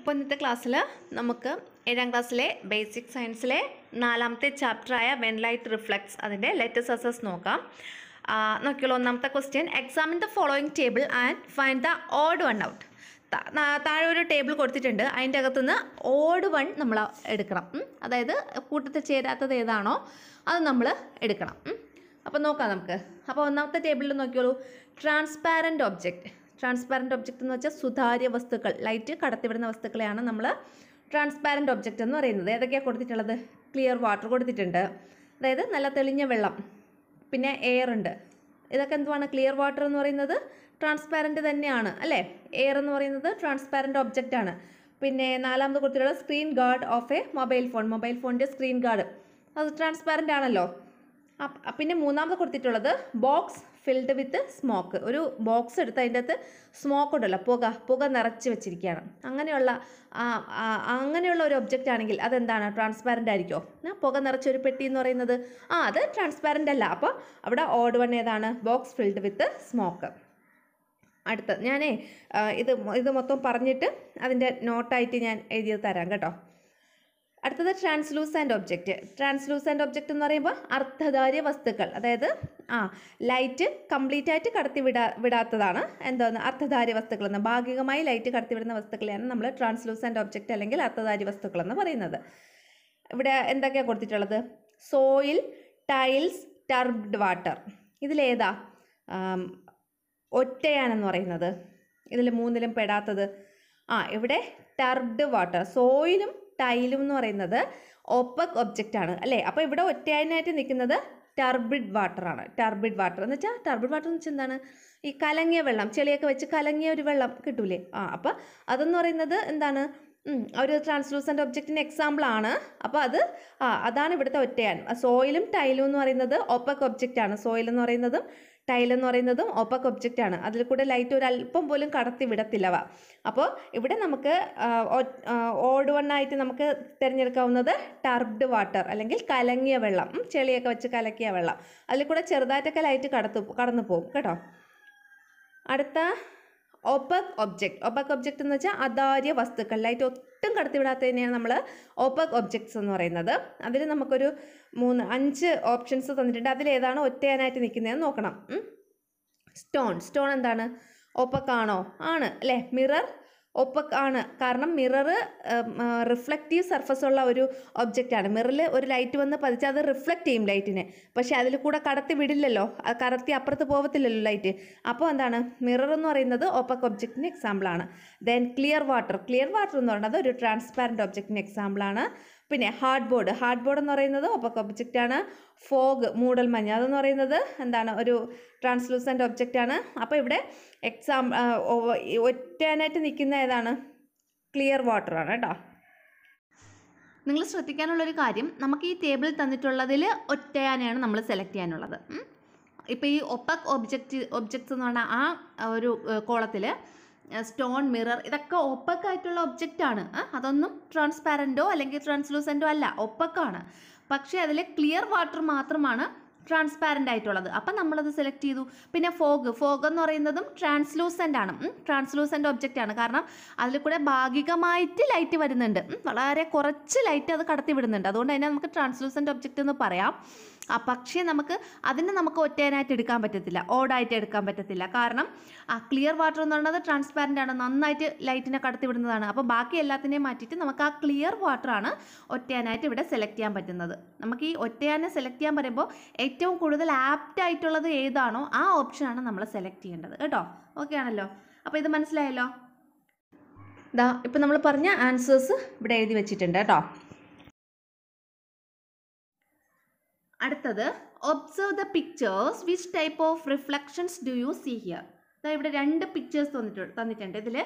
അപ്പോൾ ഇന്നത്തെ ക്ലാസ്സിൽ നമുക്ക് ഏഴാം ക്ലാസ്സിലെ ബേസിക് സയൻസിലെ നാലാമത്തെ ചാപ്റ്ററായ വെൻ ലൈറ്റ് റിഫ്ലക്ട്സ് അതിൻ്റെ ലെറ്റസ് അസസ് നോക്കാം നോക്കിയുള്ള ഒന്നാമത്തെ question examine the following table and find the odd one out താഴെ ഒരു ടേബിൾ കൊടുത്തിട്ടുണ്ട് അതിൻ്റെ അകത്തുനിന്ന് ഓഡ് വൺ നമ്മൾ എടുക്കണം അതായത് കൂട്ടത്തിൽ ചേരാത്തത് ഏതാണോ അത് നമ്മൾ എടുക്കണം അപ്പോൾ നോക്കാം നമുക്ക് അപ്പോൾ ഒന്നാമത്തെ ടേബിളിൽ നോക്കിയോളൂ ട്രാൻസ്പാരൻറ്റ് ഒബ്ജക്റ്റ് ട്രാൻസ്പാരൻറ്റ് ഒബ്ജക്റ്റ് എന്ന് വെച്ചാൽ സുതാര്യ വസ്തുക്കൾ ലൈറ്റ് കടത്തിവിടുന്ന വസ്തുക്കളെയാണ് നമ്മൾ ട്രാൻസ്പാരൻറ്റ് ഒബ്ജക്റ്റ് എന്ന് പറയുന്നത് ഏതൊക്കെയാണ് കൊടുത്തിട്ടുള്ളത് ക്ലിയർ വാട്ടർ കൊടുത്തിട്ടുണ്ട് അതായത് നല്ല തെളിഞ്ഞ വെള്ളം പിന്നെ എയർ ഉണ്ട് ഇതൊക്കെ എന്തുവാണ് ക്ലിയർ വാട്ടർ എന്ന് പറയുന്നത് ട്രാൻസ്പാരൻറ്റ് തന്നെയാണ് അല്ലേ എയർ എന്ന് പറയുന്നത് ട്രാൻസ്പാരൻറ്റ് ഒബ്ജക്റ്റ് ആണ് പിന്നെ നാലാമത് കൊടുത്തിട്ടുള്ള screen guard of a mobile phone mobile ഫോണിൻ്റെ സ്ക്രീൻ ഗാർഡ് അത് ട്രാൻസ്പാരൻ്റ് ആണല്ലോ പിന്നെ മൂന്നാമത് കൊടുത്തിട്ടുള്ളത് ബോക്സ് ഫിൽഡ് വിത്ത് സ്മോക്ക് ഒരു ബോക്സ് എടുത്ത് അതിൻ്റെ അകത്ത് സ്മോക്ക് ഉണ്ടല്ലോ പുക പുക നിറച്ച് വെച്ചിരിക്കുകയാണ് അങ്ങനെയുള്ള അങ്ങനെയുള്ള ഒരു ഒബ്ജക്റ്റ് ആണെങ്കിൽ അതെന്താണ് ട്രാൻസ്പാരൻ്റ് ആയിരിക്കുമോ ആ പുക നിറച്ച ഒരു പെട്ടി എന്ന് പറയുന്നത് ആ അത് ട്രാൻസ്പാരൻ്റ് അല്ല അപ്പോൾ അവിടെ ഓഡ് വൺ ഏതാണ് ബോക്സ് ഫിൽഡ് വിത്ത് സ്മോക്ക് അടുത്ത ഞാനേ ഇത് ഇത് മൊത്തം പറഞ്ഞിട്ട് അതിൻ്റെ നോട്ടായിട്ട് ഞാൻ എഴുതി തരാം കേട്ടോ അടുത്തത് ട്രാൻസ്ലൂസൻ്റ് ഒബ്ജക്റ്റ് ട്രാൻസ്ലൂസൻ്റ് ഒബ്ജക്റ്റ് എന്ന് പറയുമ്പോൾ അർത്ഥധാര്യ വസ്തുക്കൾ അതായത് ആ ലൈറ്റ് കംപ്ലീറ്റ് ആയിട്ട് കടത്തി വിടാ വിടാത്തതാണ് എന്താണ് അർത്ഥധാര്യ വസ്തുക്കൾ എന്ന് ഭാഗികമായി ലൈറ്റ് കടത്തിവിടുന്ന വസ്തുക്കളെയാണ് നമ്മൾ ട്രാൻസ്ലൂസൻ്റ് ഒബ്ജക്റ്റ് അല്ലെങ്കിൽ അർത്ഥധാര്യ വസ്തുക്കൾ എന്ന് പറയുന്നത് ഇവിടെ എന്തൊക്കെയാണ് കൊടുത്തിട്ടുള്ളത് സോയിൽ ടൈൽസ് ടർബ്ഡ് വാട്ടർ ഇതിലേതാ ഒറ്റയാണെന്ന് പറയുന്നത് ഇതിൽ മൂന്നിലും പെടാത്തത് ആ ഇവിടെ ടർബ്ഡ് വാട്ടർ സോയിലും ടൈലും എന്ന് പറയുന്നത് ഓപ്പക് ഒബ്ജക്റ്റ് ആണ് അല്ലേ അപ്പോൾ ഇവിടെ ഒറ്റയനായിട്ട് നിൽക്കുന്നത് ടർബിഡ് വാട്ടർ ആണ് ടർബിഡ് വാട്ടർ എന്ന് വെച്ചാൽ ടർബിഡ് വാട്ടർ എന്ന് വെച്ചാൽ എന്താണ് ഈ കലങ്ങിയ വെള്ളം ചെളിയൊക്കെ വെച്ച് കലങ്ങിയ ഒരു വെള്ളം കിട്ടൂലേ ആ അപ്പോൾ അതെന്ന് പറയുന്നത് എന്താണ് ഒരു ട്രാൻസ്ലൂസൻ്റ് ഒബ്ജക്റ്റിൻ്റെ എക്സാമ്പിൾ ആണ് അപ്പോൾ അത് ആ അതാണ് ഇവിടുത്തെ ഒറ്റയാൻ സോയിലും ടൈലും എന്ന് പറയുന്നത് ഒപ്പക് ഒബ്ജക്റ്റ് ആണ് സോയിൽ എന്ന് പറയുന്നതും ടൈൽ എന്ന് പറയുന്നതും ഓപ്പക് ഒബ്ജക്റ്റ് ആണ് അതിൽ കൂടെ ലൈറ്റ് ഒരു അല്പം പോലും കടത്തി വിടത്തില്ലവ അപ്പോൾ ഇവിടെ നമുക്ക് ഓട് വണ്ണായിട്ട് നമുക്ക് തിരഞ്ഞെടുക്കാവുന്നത് ടർബ്ഡ് വാട്ടർ അല്ലെങ്കിൽ കലങ്ങിയ വെള്ളം ചെളിയൊക്കെ വെച്ച് കലക്കിയ വെള്ളം അതിൽ കൂടെ ചെറുതായിട്ടൊക്കെ ലൈറ്റ് കടത്തു കടന്നു പോകും കേട്ടോ അടുത്ത ഓപ്പക് ഒബ്ജക്റ്റ് ഓപ്പക് ഒബ്ജക്റ്റ് എന്ന് വെച്ചാൽ അതാര്യ വസ്തുക്കൾ ലൈറ്റ് ഒട്ടും കടത്തിവിടാത്തതിനെയാണ് നമ്മൾ ഓപ്പക് ഒബ്ജക്ട്സ് എന്ന് പറയുന്നത് അതിൽ നമുക്കൊരു മൂന്ന് അഞ്ച് ഓപ്ഷൻസ് തന്നിട്ടുണ്ട് അതിലേതാണ് ഒറ്റയാനായിട്ട് നിൽക്കുന്നതെന്ന് നോക്കണം സ്റ്റോൺ സ്റ്റോൺ എന്താണ് ഒപ്പക്കാണോ ആണ് അല്ലേ മിറർ ഒപ്പം ആണ് കാരണം മിറർ റിഫ്ലക്റ്റീവ് സർഫസ് ഉള്ള ഒരു ഒബ്ജക്റ്റ് ആണ് മിററിൽ ഒരു ലൈറ്റ് വന്ന് പതിച്ചാൽ അത് റിഫ്ലക്റ്റ് ചെയ്യും ലൈറ്റിനെ പക്ഷേ അതിൽ കൂടെ കടത്തി വിടില്ലല്ലോ കടത്തി അപ്പുറത്ത് പോകത്തില്ലല്ലോ ലൈറ്റ് അപ്പോൾ എന്താണ് മിറർ എന്ന് പറയുന്നത് ഒപ്പക് ഒബ്ജക്റ്റിന് എക്സാമ്പിളാണ് then clear water clear water എന്ന് പറയുന്നത് ഒരു ട്രാൻസ്പാരൻറ്റ് ഒബ്ജക്റ്റിന് എക്സാമ്പിളാണ് പിന്നെ ഹാർഡ് ബോർഡ് ഹാർഡ് ബോർഡ് എന്ന് പറയുന്നത് ഒപ്പക്ക് ആണ് ഫോഗ് മൂടൽ മഞ്ഞ് അതെന്ന് പറയുന്നത് എന്താണ് ഒരു ട്രാൻസ്ലൂസൻ്റ് ആണ് അപ്പോൾ ഇവിടെ എക്സാം ഒറ്റാനായിട്ട് നിൽക്കുന്ന ഏതാണ് ക്ലിയർ വാട്ടർ ആണ് കേട്ടോ നിങ്ങൾ ശ്രദ്ധിക്കാനുള്ളൊരു കാര്യം നമുക്ക് ഈ ടേബിളിൽ തന്നിട്ടുള്ളതിൽ ഒറ്റയാനെയാണ് നമ്മൾ സെലക്ട് ചെയ്യാനുള്ളത് ഇപ്പോൾ ഈ ഒപ്പക് ഒബ്ജക്റ്റ് ഒബ്ജക്ട്സ് എന്ന് പറഞ്ഞാൽ ആ ഒരു കോളത്തിൽ സ്റ്റോൺ മിറർ ഇതൊക്കെ ഒപ്പക്കായിട്ടുള്ള ഒബ്ജക്റ്റ് ആണ് അതൊന്നും ട്രാൻസ്പാരൻറ്റോ അല്ലെങ്കിൽ ട്രാൻസ്ലൂസൻറ്റോ അല്ല ഒപ്പക്കാണ് പക്ഷേ അതിൽ ക്ലിയർ വാട്ടർ മാത്രമാണ് ട്രാൻസ്പാരൻ്റ് ആയിട്ടുള്ളത് അപ്പം നമ്മളത് സെലക്ട് ചെയ്തു പിന്നെ ഫോഗ് ഫോഗ് എന്ന് പറയുന്നതും ട്രാൻസ്ലൂസൻ്റ് ആണ് ട്രാൻസ്ലൂസൻ്റ് ഒബ്ജക്റ്റ് ആണ് കാരണം അതിൽ കൂടെ ഭാഗികമായിട്ട് ലൈറ്റ് വരുന്നുണ്ട് വളരെ കുറച്ച് ലൈറ്റ് അത് കടത്തി വിടുന്നുണ്ട് അതുകൊണ്ട് തന്നെ നമുക്ക് ട്രാൻസ്ലൂസൻ്റ് ഒബ്ജക്റ്റ് എന്ന് പറയാം ആ പക്ഷേ നമുക്ക് അതിനെ നമുക്ക് ഒറ്റേനായിട്ട് എടുക്കാൻ പറ്റത്തില്ല ഓടായിട്ട് എടുക്കാൻ പറ്റത്തില്ല കാരണം ആ ക്ലിയർ വാട്ടർ എന്ന് പറയുന്നത് ട്രാൻസ്പാരൻ്റ് ആണ് നന്നായിട്ട് ലൈറ്റിനെ കടത്തി വിടുന്നതാണ് അപ്പോൾ ബാക്കി എല്ലാത്തിനെയും മാറ്റിയിട്ട് നമുക്ക് ആ ക്ലിയർ വാട്ടറാണ് ഒറ്റയാനായിട്ട് ഇവിടെ സെലക്ട് ചെയ്യാൻ പറ്റുന്നത് നമുക്ക് ഈ ഒറ്റയാനെ സെലക്ട് ചെയ്യാൻ പറയുമ്പോൾ ഏറ്റവും കൂടുതൽ ആപ്റ്റ് ആയിട്ടുള്ളത് ഏതാണോ ആ ഓപ്ഷനാണ് നമ്മൾ സെലക്ട് ചെയ്യേണ്ടത് കേട്ടോ ഓക്കെ ആണല്ലോ അപ്പോൾ ഇത് മനസ്സിലായല്ലോ ഇതാ ഇപ്പം നമ്മൾ പറഞ്ഞ ആൻസേഴ്സ് ഇവിടെ എഴുതി വെച്ചിട്ടുണ്ട് കേട്ടോ അടുത്തത് observe the pictures which type of reflections do you see here അതായത് ഇവിടെ രണ്ട് പിക്ചേഴ്സ് തന്നിട്ടുണ്ട് തന്നിട്ടുണ്ട് ഇതിൽ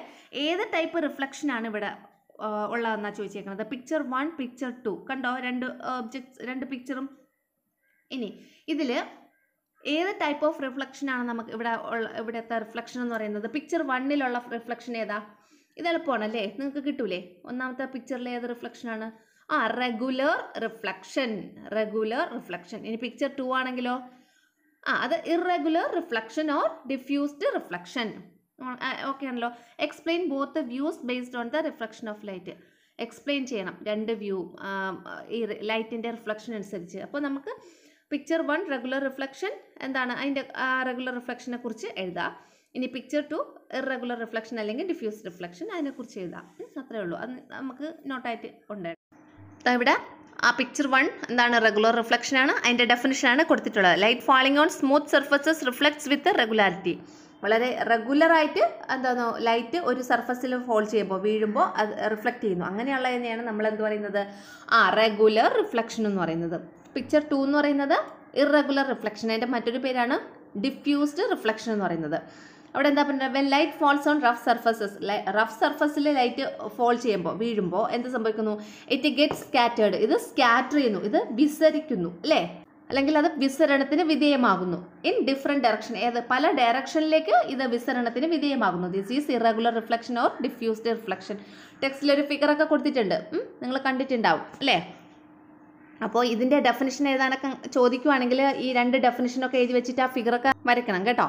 ഏത് ടൈപ്പ് റിഫ്ലക്ഷനാണ് ഇവിടെ ഉള്ളതെന്നാണ് ചോദിച്ചേക്കുന്നത് പിക്ചർ വൺ പിക്ചർ ടു കണ്ടോ രണ്ട് ഒബ്ജക്ട്സ് രണ്ട് പിക്ചറും ഇനി ഇതിൽ ഏത് ടൈപ്പ് ഓഫ് റിഫ്ലക്ഷനാണ് നമുക്ക് ഇവിടെ ഉള്ള ഇവിടുത്തെ റിഫ്ലക്ഷൻ എന്ന് പറയുന്നത് പിക്ചർ വണ്ണിലുള്ള റിഫ്ലക്ഷൻ ഏതാ ഇത് എളുപ്പമാണല്ലേ നിങ്ങൾക്ക് കിട്ടൂലേ ഒന്നാമത്തെ പിക്ചറിൽ ഏത് റിഫ്ലക്ഷനാണ് ആ റെഗുലർ റിഫ്ലക്ഷൻ റെഗുലർ റിഫ്ലക്ഷൻ ഇനി പിക്ചർ ടു ആണെങ്കിലോ ആ അത് irregular reflection or diffused reflection okay ആണല്ലോ explain both views based on the reflection of light explain ചെയ്യണം രണ്ട് വ്യൂ ഈ ലൈറ്റിൻ്റെ റിഫ്ലക്ഷൻ അനുസരിച്ച് അപ്പോൾ നമുക്ക് പിക്ചർ വൺ റെഗുലർ റിഫ്ലക്ഷൻ എന്താണ് അതിൻ്റെ റെഗുലർ റിഫ്ലക്ഷനെ കുറിച്ച് എഴുതാം ഇനി പിക്ചർ ടു ഇറഗുലർ റിഫ്ലക്ഷൻ അല്ലെങ്കിൽ ഡിഫ്യൂസ് റിഫ്ലക്ഷൻ അതിനെക്കുറിച്ച് എഴുതാം അത്രയേ ഉള്ളൂ അത് നമുക്ക് നോട്ടായിട്ട് ഉണ്ട് ഇവിടെ ആ പിക്ചർ വൺ എന്താണ് റെഗുലർ റിഫ്ലക്ഷൻ ആണ് അതിൻ്റെ ആണ് കൊടുത്തിട്ടുള്ളത് light falling on smooth surfaces reflects with regularity വളരെ റെഗുലറായിട്ട് എന്താണോ ലൈറ്റ് ഒരു സർഫസിൽ ഫോൾ ചെയ്യുമ്പോൾ വീഴുമ്പോൾ അത് റിഫ്ലക്ട് ചെയ്യുന്നു അങ്ങനെയുള്ള തന്നെയാണ് നമ്മൾ എന്ത് പറയുന്നത് ആ റെഗുലർ റിഫ്ലക്ഷൻ എന്ന് പറയുന്നത് പിക്ചർ ടു എന്ന് പറയുന്നത് ഇറഗുലർ റിഫ്ലക്ഷൻ അതിൻ്റെ മറ്റൊരു പേരാണ് ഡിഫ്യൂസ്ഡ് റിഫ്ലക്ഷൻ എന്ന് പറയുന്നത് അവിടെ എന്താ പറയുക when light falls on rough surfaces rough സർഫസിൽ ലൈറ്റ് ഫോൾ ചെയ്യുമ്പോൾ വീഴുമ്പോൾ എന്ത് സംഭവിക്കുന്നു ഇറ്റ് ഗെറ്റ് സ്കാറ്റേർഡ് ഇത് സ്കാറ്റർ ചെയ്യുന്നു ഇത് വിസരിക്കുന്നു അല്ലേ അല്ലെങ്കിൽ അത് വിസരണത്തിന് വിധേയമാകുന്നു ഇൻ ഡിഫറെൻറ്റ് ഡയറക്ഷൻ ഏത് പല ഡയറക്ഷനിലേക്ക് ഇത് വിസരണത്തിന് വിധേയമാകുന്നു this is irregular reflection or diffused reflection figure ഫിഗറൊക്കെ കൊടുത്തിട്ടുണ്ട് നിങ്ങൾ കണ്ടിട്ടുണ്ടാവും അല്ലേ അപ്പോൾ ഇതിൻ്റെ ഡെഫിനിഷൻ എഴുതാനൊക്കെ ചോദിക്കുവാണെങ്കിൽ ഈ രണ്ട് ഡെഫിനിഷനൊക്കെ എഴുതി വെച്ചിട്ട് ആ ഫിഗറൊക്കെ വരയ്ക്കണം കേട്ടോ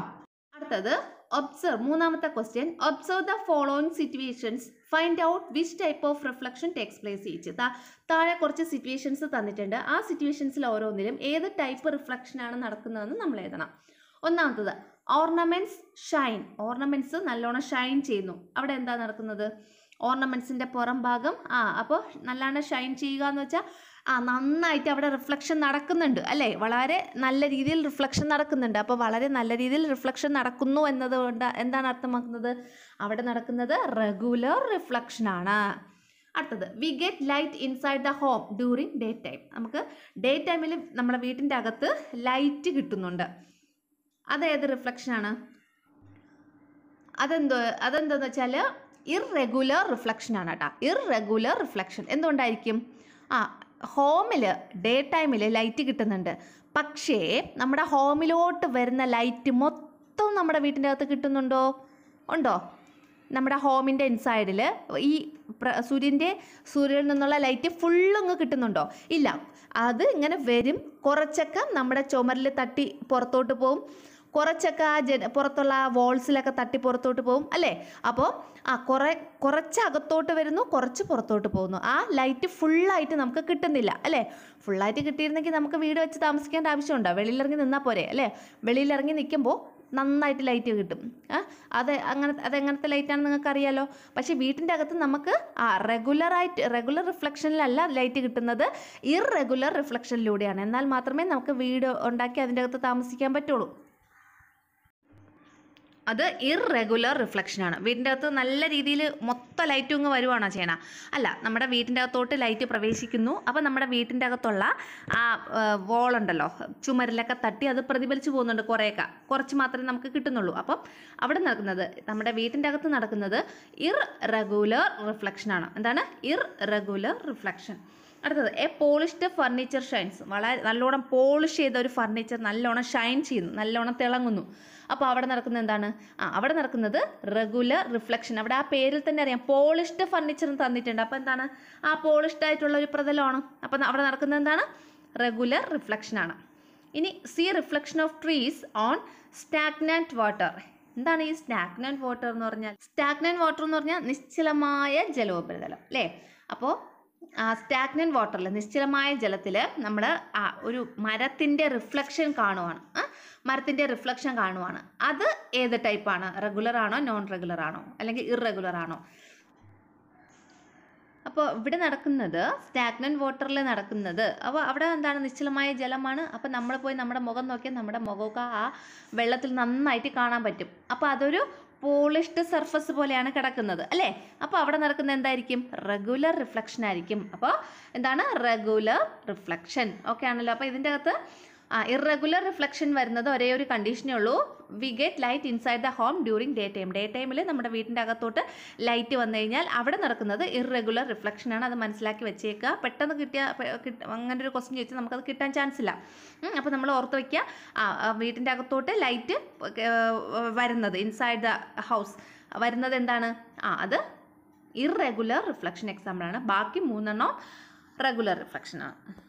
അടുത്തത് ഒബ്സർവ് മൂന്നാമത്തെ question observe the following situations find out which type of reflection takes place ചെയ്യിച്ച് താഴെ കുറച്ച് സിറ്റുവേഷൻസ് തന്നിട്ടുണ്ട് ആ സിറ്റുവേഷൻസിൽ ഓരോന്നിലും ഏത് ടൈപ്പ് റിഫ്ലക്ഷനാണ് നടക്കുന്നതെന്ന് നമ്മൾ എഴുതണം ഒന്നാമത്തത് ഓർണമെൻറ്റ്സ് ഷൈൻ ഓർണമെൻറ്റ്സ് നല്ലോണം ഷൈൻ ചെയ്യുന്നു അവിടെ എന്താ നടക്കുന്നത് ഓർണമെൻറ്റ്സിൻ്റെ പുറം ഭാഗം ആ അപ്പോൾ നല്ലോണം ഷൈൻ ചെയ്യുക എന്ന് വെച്ചാൽ ആ നന്നായിട്ട് അവിടെ റിഫ്ലക്ഷൻ നടക്കുന്നുണ്ട് അല്ലേ വളരെ നല്ല രീതിയിൽ റിഫ്ലക്ഷൻ നടക്കുന്നുണ്ട് അപ്പോൾ വളരെ നല്ല രീതിയിൽ റിഫ്ലക്ഷൻ നടക്കുന്നു എന്നതുകൊണ്ട് എന്താണ് അർത്ഥമാക്കുന്നത് അവിടെ നടക്കുന്നത് റെഗുലർ റിഫ്ലക്ഷനാണ് അടുത്തത് we get light inside the home during day time നമുക്ക് ഡേ ടൈമിൽ നമ്മുടെ വീട്ടിൻ്റെ അകത്ത് ലൈറ്റ് കിട്ടുന്നുണ്ട് അതേത് റിഫ്ലക്ഷനാണ് അതെന്തോ അതെന്താന്ന് വെച്ചാൽ ഇറെഗുലർ ആണ് കേട്ടോ ഇറെഗുലർ റിഫ്ലക്ഷൻ എന്തുകൊണ്ടായിരിക്കും ആ ഹോമിൽ ഡേ ടൈമിൽ ലൈറ്റ് കിട്ടുന്നുണ്ട് പക്ഷേ നമ്മുടെ ഹോമിലോട്ട് വരുന്ന ലൈറ്റ് മൊത്തം നമ്മുടെ വീട്ടിൻ്റെ അകത്ത് കിട്ടുന്നുണ്ടോ ഉണ്ടോ നമ്മുടെ ഹോമിൻ്റെ ഇൻസൈഡിൽ ഈ സൂര്യൻ്റെ സൂര്യനിൽ നിന്നുള്ള ലൈറ്റ് ഫുള്ളങ്ങ് കിട്ടുന്നുണ്ടോ ഇല്ല അത് ഇങ്ങനെ വരും കുറച്ചൊക്കെ നമ്മുടെ ചുമരിൽ തട്ടി പുറത്തോട്ട് പോകും കുറച്ചൊക്കെ ആ ജ പുറത്തുള്ള ആ വോൾസിലൊക്കെ തട്ടി പുറത്തോട്ട് പോകും അല്ലേ അപ്പോൾ ആ കുറെ കുറച്ച് അകത്തോട്ട് വരുന്നു കുറച്ച് പുറത്തോട്ട് പോകുന്നു ആ ലൈറ്റ് ഫുള്ളായിട്ട് നമുക്ക് കിട്ടുന്നില്ല അല്ലേ ഫുള്ളായിട്ട് കിട്ടിയിരുന്നെങ്കിൽ നമുക്ക് വീട് വെച്ച് താമസിക്കേണ്ട ആവശ്യമുണ്ടോ വെളിയിലിറങ്ങി നിന്നാൽ പോരെ അല്ലേ വെളിയിലിറങ്ങി നിൽക്കുമ്പോൾ നന്നായിട്ട് ലൈറ്റ് കിട്ടും അത് അങ്ങനെ അതെങ്ങനത്തെ ലൈറ്റാണെന്ന് നിങ്ങൾക്ക് അറിയാലോ പക്ഷേ വീട്ടിൻ്റെ അകത്ത് നമുക്ക് ആ റെഗുലറായിട്ട് റെഗുലർ റിഫ്ലക്ഷനിലല്ല ലൈറ്റ് കിട്ടുന്നത് ഇറെഗുലർ റിഫ്ലക്ഷനിലൂടെയാണ് എന്നാൽ മാത്രമേ നമുക്ക് വീട് ഉണ്ടാക്കി അതിൻ്റെ അകത്ത് താമസിക്കാൻ പറ്റുള്ളൂ അത് ഇറഗുലർ റിഫ്ലക്ഷനാണ് വീടിൻ്റെ അകത്ത് നല്ല രീതിയിൽ മൊത്തം ലൈറ്റും ഇങ്ങ് വരുവാണോ ചേന അല്ല നമ്മുടെ വീട്ടിൻ്റെ അകത്തോട്ട് ലൈറ്റ് പ്രവേശിക്കുന്നു അപ്പോൾ നമ്മുടെ വീട്ടിൻ്റെ അകത്തുള്ള ആ വോളുണ്ടല്ലോ ചുമരിലൊക്കെ തട്ടി അത് പ്രതിഫലിച്ച് പോകുന്നുണ്ട് കുറേയൊക്കെ കുറച്ച് മാത്രമേ നമുക്ക് കിട്ടുന്നുള്ളൂ അപ്പം അവിടെ നടക്കുന്നത് നമ്മുടെ വീട്ടിൻ്റെ അകത്ത് നടക്കുന്നത് ഇറെഗുലർ റിഫ്ലക്ഷനാണ് എന്താണ് ഇറെഗുലർ റിഫ്ലക്ഷൻ അടുത്തത് എ പോളിഷ്ഡ് ഫർണിച്ചർ ഷൈൻസ് വളരെ നല്ലോണം പോളിഷ് ചെയ്ത ഒരു ഫർണിച്ചർ നല്ലോണം ഷൈൻ ചെയ്യുന്നു നല്ലോണം തിളങ്ങുന്നു അപ്പോൾ അവിടെ നടക്കുന്നത് എന്താണ് ആ അവിടെ നടക്കുന്നത് റെഗുലർ റിഫ്ലക്ഷൻ അവിടെ ആ പേരിൽ തന്നെ അറിയാം പോളിഷ്ഡ് ഫർണിച്ചർ തന്നിട്ടുണ്ട് അപ്പോൾ എന്താണ് ആ പോളിഷ്ഡ് ആയിട്ടുള്ള ഒരു പ്രതലമാണ് അപ്പോൾ അവിടെ നടക്കുന്നത് എന്താണ് റെഗുലർ റിഫ്ലക്ഷനാണ് ഇനി C reflection of trees on stagnant water എന്താണ് ഈ സ്റ്റാഗ്നൻറ്റ് വാട്ടർ എന്ന് പറഞ്ഞാൽ സ്റ്റാഗ്നൻറ്റ് വാട്ടർ എന്ന് പറഞ്ഞാൽ നിശ്ചലമായ ജലോപരിതലം അല്ലേ അപ്പോൾ സ്റ്റാഗ്നൻ വാട്ടറിൽ നിശ്ചലമായ ജലത്തിൽ നമ്മൾ ഒരു മരത്തിൻ്റെ റിഫ്ലക്ഷൻ കാണുവാണ് മരത്തിൻ്റെ റിഫ്ലക്ഷൻ കാണുവാണ് അത് ഏത് ടൈപ്പാണ് റെഗുലർ ആണോ നോൺ റെഗുലർ ആണോ അല്ലെങ്കിൽ ഇറഗുലർ ആണോ അപ്പോൾ ഇവിടെ നടക്കുന്നത് സ്റ്റാഗ്നൻറ്റ് വാട്ടറിൽ നടക്കുന്നത് അപ്പോൾ അവിടെ എന്താണ് നിശ്ചലമായ ജലമാണ് അപ്പോൾ നമ്മൾ പോയി നമ്മുടെ മുഖം നോക്കിയാൽ നമ്മുടെ മുഖമൊക്കെ ആ വെള്ളത്തിൽ നന്നായിട്ട് കാണാൻ പറ്റും അപ്പോൾ അതൊരു പോളിഷ്ഡ് സർഫസ് പോലെയാണ് കിടക്കുന്നത് അല്ലേ അപ്പോൾ അവിടെ നടക്കുന്ന എന്തായിരിക്കും റെഗുലർ റിഫ്ലക്ഷൻ ആയിരിക്കും അപ്പോൾ എന്താണ് റെഗുലർ റിഫ്ലക്ഷൻ ഓക്കെ ആണല്ലോ അപ്പോൾ ഇതിൻ്റെ അകത്ത് ആ ഇറഗുലർ റിഫ്ലക്ഷൻ വരുന്നത് ഒരേ ഒരു കണ്ടീഷനേ ഉള്ളൂ we get light inside the home during day time day ടൈമിൽ നമ്മുടെ വീടിൻ്റെ അകത്തോട്ട് ലൈറ്റ് വന്നു കഴിഞ്ഞാൽ അവിടെ നടക്കുന്നത് ഇറഗുലർ റിഫ്ലക്ഷനാണ് അത് മനസ്സിലാക്കി വെച്ചേക്കുക പെട്ടെന്ന് കിട്ടിയ അങ്ങനെ ഒരു ക്വസ്റ്റ്യൻ ചോദിച്ചാൽ നമുക്കത് കിട്ടാൻ ചാൻസ് ഇല്ല അപ്പോൾ നമ്മൾ ഓർത്ത് വയ്ക്കുക ആ വീട്ടിൻ്റെ അകത്തോട്ട് ലൈറ്റ് വരുന്നത് ഇൻസൈഡ് ദ ഹൗസ് വരുന്നത് എന്താണ് ആ അത് ഇറഗുലർ റിഫ്ലക്ഷൻ എക്സാമ്പിളാണ് ബാക്കി മൂന്നെണ്ണം റെഗുലർ റിഫ്ലക്ഷനാണ്